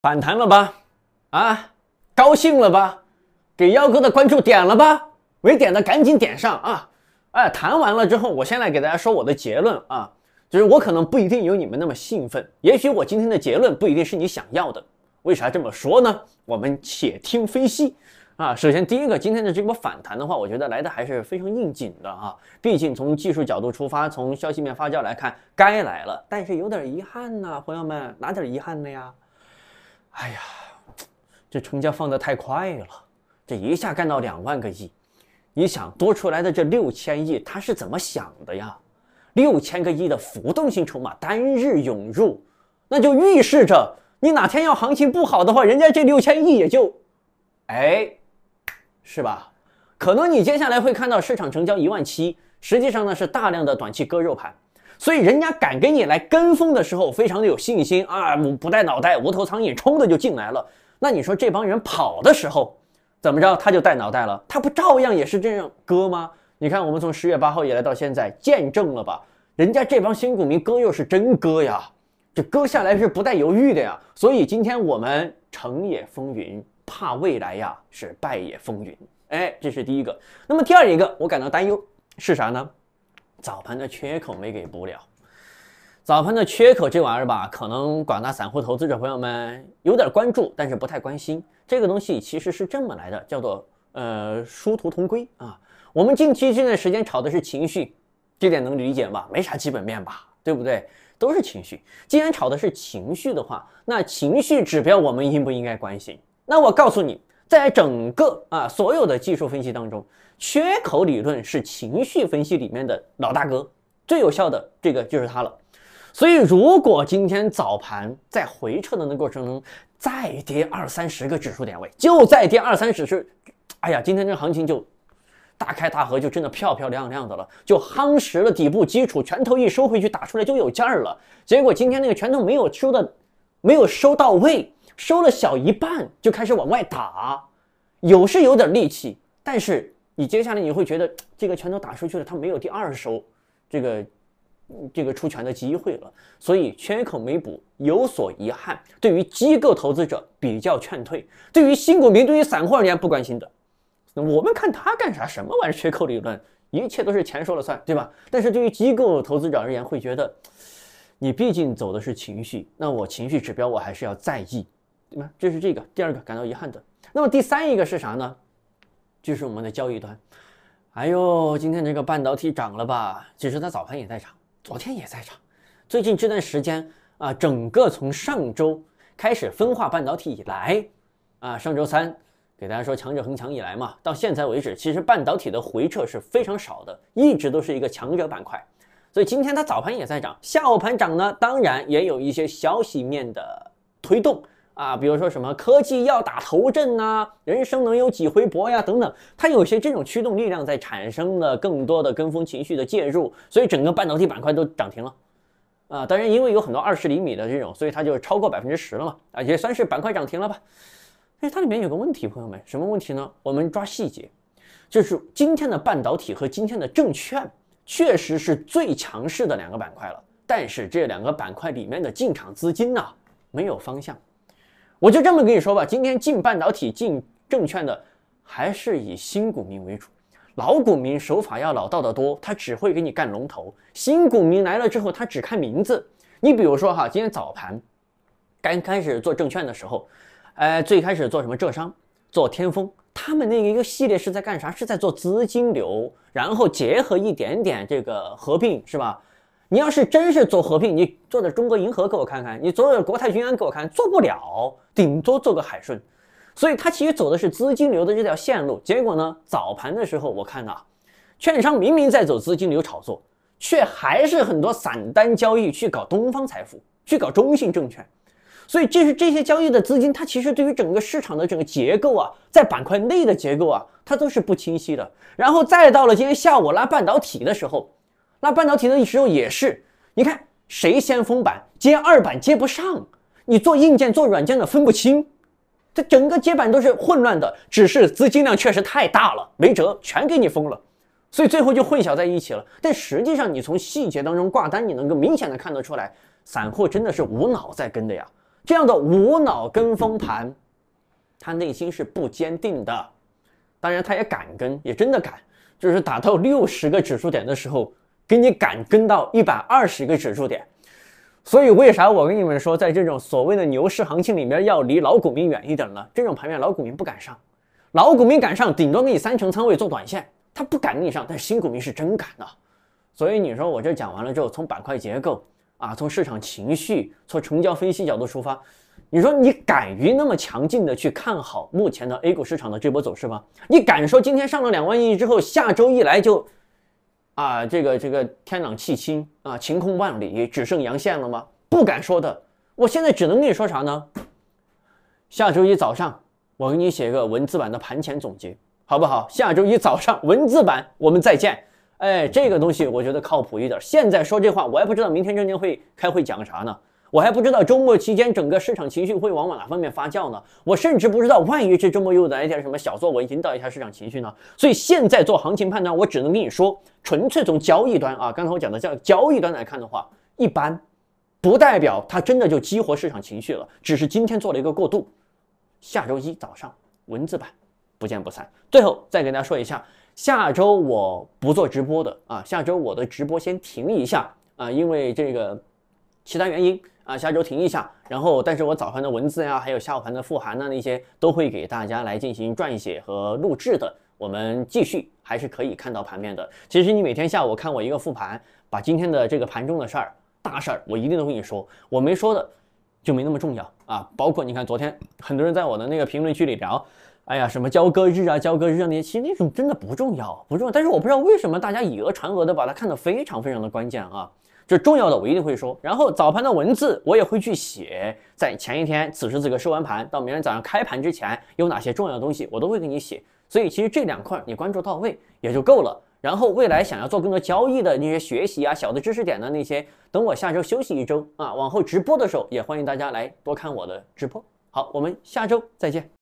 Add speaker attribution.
Speaker 1: 反弹了吧？啊，高兴了吧？给幺哥的关注点了吧？没点的赶紧点上啊！哎，谈完了之后，我先来给大家说我的结论啊，就是我可能不一定有你们那么兴奋，也许我今天的结论不一定是你想要的。为啥这么说呢？我们且听分析啊。首先第一个，今天的这波反弹的话，我觉得来的还是非常应景的啊。毕竟从技术角度出发，从消息面发酵来看，该来了。但是有点遗憾呐，朋友们，哪点遗憾的呀？哎呀，这成交放得太快了，这一下干到两万个亿，你想多出来的这六千亿他是怎么想的呀？六千个亿的浮动性筹码单日涌入，那就预示着你哪天要行情不好的话，人家这六千亿也就，哎，是吧？可能你接下来会看到市场成交一万七，实际上呢是大量的短期割肉盘。所以人家敢跟你来跟风的时候，非常的有信心啊，不带脑袋，无头苍蝇冲的就进来了。那你说这帮人跑的时候，怎么着他就带脑袋了？他不照样也是这样割吗？你看我们从十月八号以来到现在，见证了吧？人家这帮新股民割又是真割呀，这割下来是不带犹豫的呀。所以今天我们成也风云，怕未来呀是败也风云。哎，这是第一个。那么第二一个，我感到担忧是啥呢？早盘的缺口没给补了，早盘的缺口这玩意儿吧，可能广大散户投资者朋友们有点关注，但是不太关心。这个东西其实是这么来的，叫做呃殊途同归啊。我们近期这段时间炒的是情绪，这点能理解吧？没啥基本面吧，对不对？都是情绪。既然炒的是情绪的话，那情绪指标我们应不应该关心？那我告诉你。在整个啊所有的技术分析当中，缺口理论是情绪分析里面的老大哥，最有效的这个就是它了。所以如果今天早盘在回撤的那过程中再跌二三十个指数点位，就再跌二三十是，哎呀，今天这个行情就大开大合，就真的漂漂亮亮的了，就夯实了底部基础，拳头一收回去打出来就有劲儿了。结果今天那个拳头没有收的，没有收到位。收了小一半就开始往外打，有是有点力气，但是你接下来你会觉得这个拳头打出去了，它没有第二手这个这个出拳的机会了，所以缺口没补，有所遗憾。对于机构投资者比较劝退，对于新股民、对于散户而言不关心的，我们看他干啥？什么玩意？缺口理论，一切都是钱说了算，对吧？但是对于机构投资者而言，会觉得你毕竟走的是情绪，那我情绪指标我还是要在意。对吧？就是这个第二个感到遗憾的。那么第三一个是啥呢？就是我们的交易端。哎呦，今天这个半导体涨了吧？其实它早盘也在涨，昨天也在涨。最近这段时间啊，整个从上周开始分化半导体以来啊，上周三给大家说强者恒强以来嘛，到现在为止，其实半导体的回撤是非常少的，一直都是一个强者板块。所以今天它早盘也在涨，下午盘涨呢，当然也有一些消息面的推动。啊，比如说什么科技要打头阵呐，人生能有几回搏呀，等等，它有些这种驱动力量在产生的更多的跟风情绪的介入，所以整个半导体板块都涨停了，啊，当然因为有很多二十厘米的这种，所以它就超过百分之十了嘛，啊，也算是板块涨停了吧。是它里面有个问题，朋友们，什么问题呢？我们抓细节，就是今天的半导体和今天的证券确实是最强势的两个板块了，但是这两个板块里面的进场资金呢，没有方向。我就这么跟你说吧，今天进半导体、进证券的，还是以新股民为主。老股民手法要老道的多，他只会给你干龙头。新股民来了之后，他只看名字。你比如说哈，今天早盘刚开始做证券的时候，呃，最开始做什么浙商、做天风，他们那一个系列是在干啥？是在做资金流，然后结合一点点这个合并，是吧？你要是真是做合并，你做点中国银河给我看看，你做点国泰君安给我看，做不了，顶多做个海顺，所以它其实走的是资金流的这条线路。结果呢，早盘的时候，我看呐，券商明明在走资金流炒作，却还是很多散单交易去搞东方财富，去搞中信证券，所以这是这些交易的资金，它其实对于整个市场的整个结构啊，在板块内的结构啊，它都是不清晰的。然后再到了今天下午拉半导体的时候。那半导体的时候也是，你看谁先封板接二板接不上，你做硬件做软件的分不清，这整个接板都是混乱的。只是资金量确实太大了，没辙，全给你封了，所以最后就混淆在一起了。但实际上，你从细节当中挂单，你能够明显的看得出来，散户真的是无脑在跟的呀。这样的无脑跟风盘，他内心是不坚定的，当然他也敢跟，也真的敢，就是打到六十个指数点的时候。给你敢跟到一百二十个指数点，所以为啥我跟你们说，在这种所谓的牛市行情里面，要离老股民远一点呢？这种盘面老股民不敢上，老股民敢上，顶多给你三成仓位做短线，他不敢给你上。但新股民是真敢的。所以你说我这讲完了之后，从板块结构啊，从市场情绪，从成交分析角度出发，你说你敢于那么强劲的去看好目前的 A 股市场的这波走势吗？你敢说今天上了两万亿之后，下周一来就？啊，这个这个天朗气清啊，晴空万里，只剩阳线了吗？不敢说的，我现在只能跟你说啥呢？下周一早上我给你写个文字版的盘前总结，好不好？下周一早上文字版，我们再见。哎，这个东西我觉得靠谱一点。现在说这话，我还不知道明天证监会开会讲啥呢。我还不知道周末期间整个市场情绪会往哪方面发酵呢？我甚至不知道，万一这周末又来点什么小作文引导一下市场情绪呢？所以现在做行情判断，我只能跟你说，纯粹从交易端啊，刚才我讲的叫交易端来看的话，一般，不代表它真的就激活市场情绪了，只是今天做了一个过渡。下周一早上文字版不见不散。最后再给大家说一下，下周我不做直播的啊，下周我的直播先停一下啊，因为这个其他原因。啊，下周停一下，然后但是我早盘的文字啊，还有下午盘的复盘啊，那些都会给大家来进行撰写和录制的。我们继续还是可以看到盘面的。其实你每天下午看我一个复盘，把今天的这个盘中的事儿、大事儿，我一定都会说。我没说的，就没那么重要啊。包括你看昨天很多人在我的那个评论区里聊，哎呀，什么交割日啊、交割日啊那些，其实那种真的不重要，不重要。但是我不知道为什么大家以讹传讹的把它看得非常非常的关键啊。这重要的我一定会说，然后早盘的文字我也会去写，在前一天此时此刻收完盘，到明天早上开盘之前有哪些重要的东西，我都会给你写。所以其实这两块你关注到位也就够了。然后未来想要做更多交易的那些学习啊、小的知识点的那些，等我下周休息一周啊，往后直播的时候也欢迎大家来多看我的直播。好，我们下周再见。